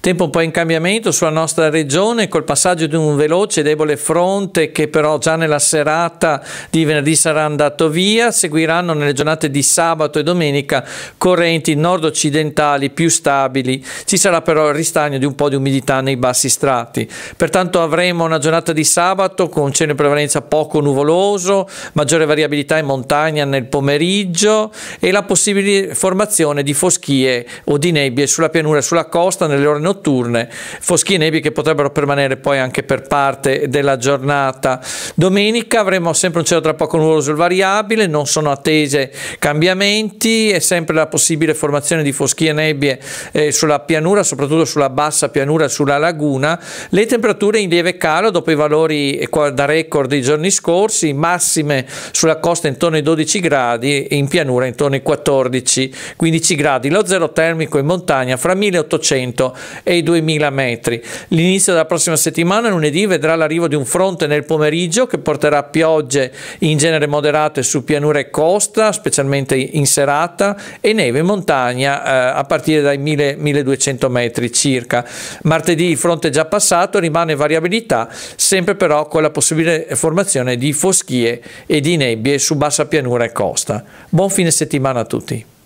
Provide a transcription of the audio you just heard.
Tempo un po' in cambiamento sulla nostra regione col passaggio di un veloce e debole fronte che però già nella serata di venerdì sarà andato via, seguiranno nelle giornate di sabato e domenica correnti nord-occidentali più stabili, ci sarà però il ristagno di un po' di umidità nei bassi strati. Pertanto avremo una giornata di sabato con cielo in prevalenza poco nuvoloso, maggiore variabilità in montagna nel pomeriggio e la possibile formazione di foschie o di nebbie sulla pianura e sulla costa nelle ore notturne, foschie e nebbie che potrebbero permanere poi anche per parte della giornata. Domenica avremo sempre un cielo tra poco nuvoloso e variabile, non sono attese cambiamenti è sempre la possibile formazione di foschie e nebbie eh, sulla pianura, soprattutto sulla bassa pianura, e sulla laguna. Le temperature in lieve calo dopo i valori eh, da record dei giorni scorsi, massime sulla costa intorno ai 12 gradi e in pianura intorno ai 14-15 gradi. Lo zero termico in montagna fra 1800 e i 2000 metri. L'inizio della prossima settimana, lunedì, vedrà l'arrivo di un fronte nel pomeriggio che porterà piogge in genere moderate su pianure e costa, specialmente in serata, e neve in montagna eh, a partire dai 1000, 1200 metri circa. Martedì il fronte è già passato, rimane variabilità, sempre però con la possibile formazione di foschie e di nebbie su bassa pianura e costa. Buon fine settimana a tutti.